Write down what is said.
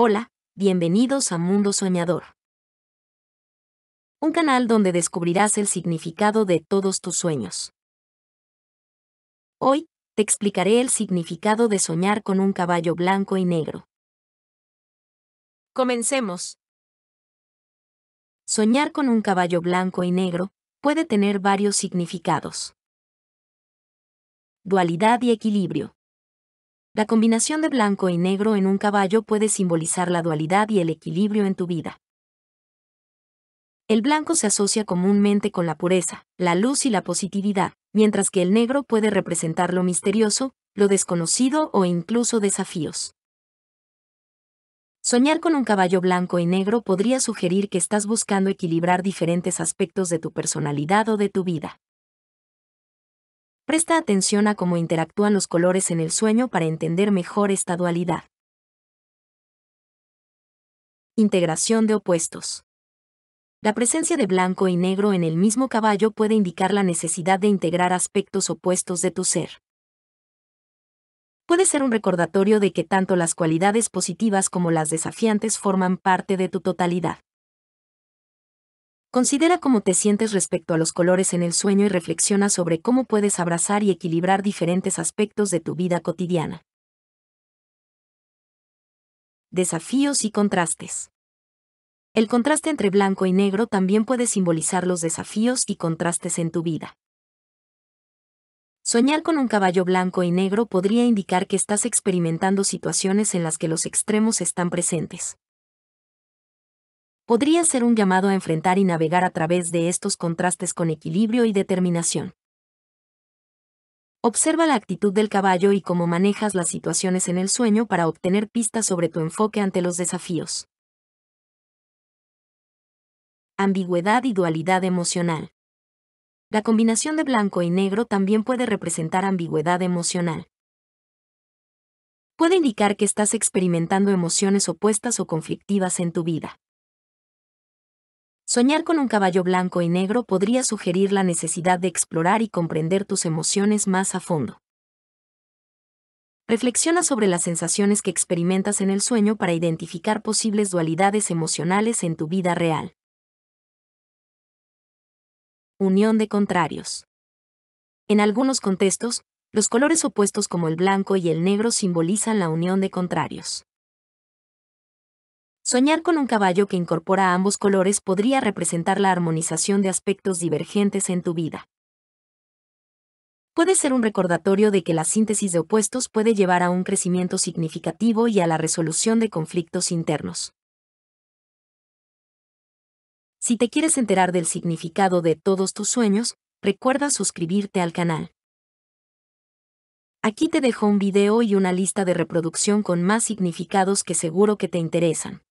Hola, bienvenidos a Mundo Soñador. Un canal donde descubrirás el significado de todos tus sueños. Hoy, te explicaré el significado de soñar con un caballo blanco y negro. Comencemos. Soñar con un caballo blanco y negro puede tener varios significados. Dualidad y equilibrio. La combinación de blanco y negro en un caballo puede simbolizar la dualidad y el equilibrio en tu vida. El blanco se asocia comúnmente con la pureza, la luz y la positividad, mientras que el negro puede representar lo misterioso, lo desconocido o incluso desafíos. Soñar con un caballo blanco y negro podría sugerir que estás buscando equilibrar diferentes aspectos de tu personalidad o de tu vida. Presta atención a cómo interactúan los colores en el sueño para entender mejor esta dualidad. Integración de opuestos. La presencia de blanco y negro en el mismo caballo puede indicar la necesidad de integrar aspectos opuestos de tu ser. Puede ser un recordatorio de que tanto las cualidades positivas como las desafiantes forman parte de tu totalidad. Considera cómo te sientes respecto a los colores en el sueño y reflexiona sobre cómo puedes abrazar y equilibrar diferentes aspectos de tu vida cotidiana. Desafíos y contrastes. El contraste entre blanco y negro también puede simbolizar los desafíos y contrastes en tu vida. Soñar con un caballo blanco y negro podría indicar que estás experimentando situaciones en las que los extremos están presentes. Podría ser un llamado a enfrentar y navegar a través de estos contrastes con equilibrio y determinación. Observa la actitud del caballo y cómo manejas las situaciones en el sueño para obtener pistas sobre tu enfoque ante los desafíos. Ambigüedad y dualidad emocional. La combinación de blanco y negro también puede representar ambigüedad emocional. Puede indicar que estás experimentando emociones opuestas o conflictivas en tu vida. Soñar con un caballo blanco y negro podría sugerir la necesidad de explorar y comprender tus emociones más a fondo. Reflexiona sobre las sensaciones que experimentas en el sueño para identificar posibles dualidades emocionales en tu vida real. Unión de contrarios. En algunos contextos, los colores opuestos como el blanco y el negro simbolizan la unión de contrarios. Soñar con un caballo que incorpora ambos colores podría representar la armonización de aspectos divergentes en tu vida. Puede ser un recordatorio de que la síntesis de opuestos puede llevar a un crecimiento significativo y a la resolución de conflictos internos. Si te quieres enterar del significado de todos tus sueños, recuerda suscribirte al canal. Aquí te dejo un video y una lista de reproducción con más significados que seguro que te interesan.